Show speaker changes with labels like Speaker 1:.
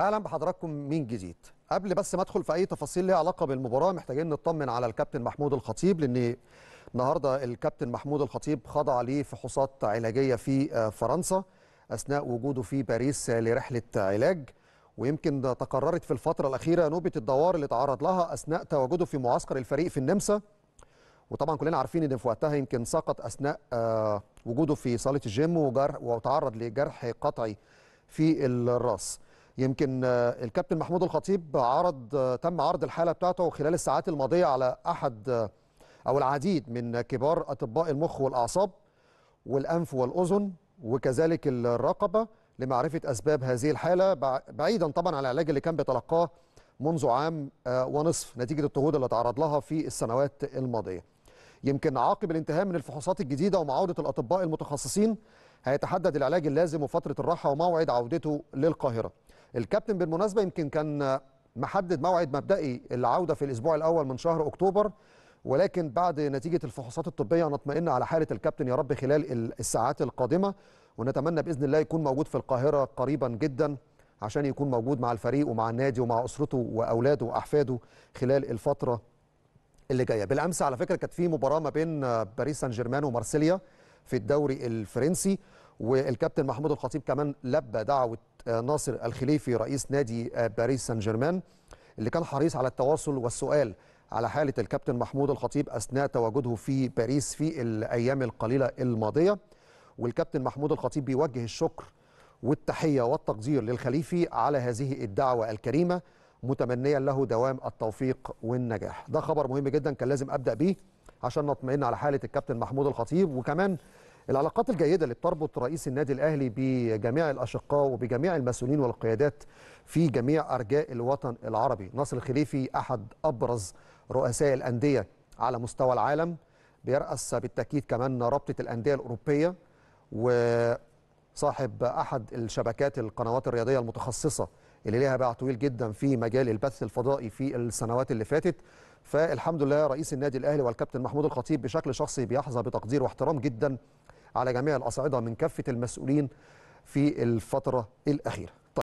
Speaker 1: اهلا بحضراتكم من جديد قبل بس ما ادخل في اي تفاصيل ليها علاقه بالمباراه محتاجين نطمن على الكابتن محمود الخطيب لان النهارده الكابتن محمود الخطيب خضع لفحوصات علاجيه في آه، فرنسا اثناء وجوده في باريس لرحله علاج ويمكن تقررت في الفتره الاخيره نوبه الدوار اللي تعرض لها اثناء تواجده في معسكر الفريق في النمسا وطبعا كلنا عارفين ان في وقتها يمكن سقط اثناء آه، وجوده في صاله الجيم وتعرض لجرح قطعي في الراس يمكن آه، الكابتن محمود الخطيب عرض آه، تم عرض الحاله بتاعته خلال الساعات الماضيه على احد آه، او العديد من كبار اطباء المخ والاعصاب والانف والاذن وكذلك الرقبه لمعرفه اسباب هذه الحاله بعيدا طبعا عن العلاج اللي كان بيتلقاه منذ عام ونصف نتيجه الضغوط اللي تعرض لها في السنوات الماضيه. يمكن عقب الانتهاء من الفحوصات الجديده ومعاوده الاطباء المتخصصين هيتحدد العلاج اللازم وفتره الراحه وموعد عودته للقاهره. الكابتن بالمناسبه يمكن كان محدد موعد مبدئي العوده في الاسبوع الاول من شهر اكتوبر ولكن بعد نتيجه الفحوصات الطبيه نطمئن على حاله الكابتن يا رب خلال الساعات القادمه ونتمنى باذن الله يكون موجود في القاهره قريبا جدا عشان يكون موجود مع الفريق ومع النادي ومع اسرته واولاده واحفاده خلال الفتره اللي جايه بالامس على فكره كانت في مباراه ما بين باريس سان جيرمان ومارسيليا في الدوري الفرنسي والكابتن محمود الخطيب كمان لبى دعوه ناصر الخليفي رئيس نادي آه، باريس سان جيرمان اللي كان حريص على التواصل والسؤال على حالة الكابتن محمود الخطيب أثناء تواجده في باريس في الأيام القليلة الماضية والكابتن محمود الخطيب بيوجه الشكر والتحية والتقدير للخليفي على هذه الدعوة الكريمة متمنيا له دوام التوفيق والنجاح ده خبر مهم جدا كان لازم أبدأ بيه عشان نطمئن على حالة الكابتن محمود الخطيب وكمان العلاقات الجيدة اللي بتربط رئيس النادي الأهلي بجميع الأشقاء وبجميع المسؤولين والقيادات في جميع أرجاء الوطن العربي ناصر الخليفي أحد أبرز رؤساء الأندية على مستوى العالم بيرأس بالتأكيد كمان رابطة الأندية الأوروبية وصاحب أحد الشبكات القنوات الرياضية المتخصصة اللي ليها باع طويل جدا في مجال البث الفضائي في السنوات اللي فاتت فالحمد لله رئيس النادي الاهلي والكابتن محمود الخطيب بشكل شخصي بيحظى بتقدير واحترام جدا على جميع الأصعدة من كافة المسؤولين في الفترة الأخيرة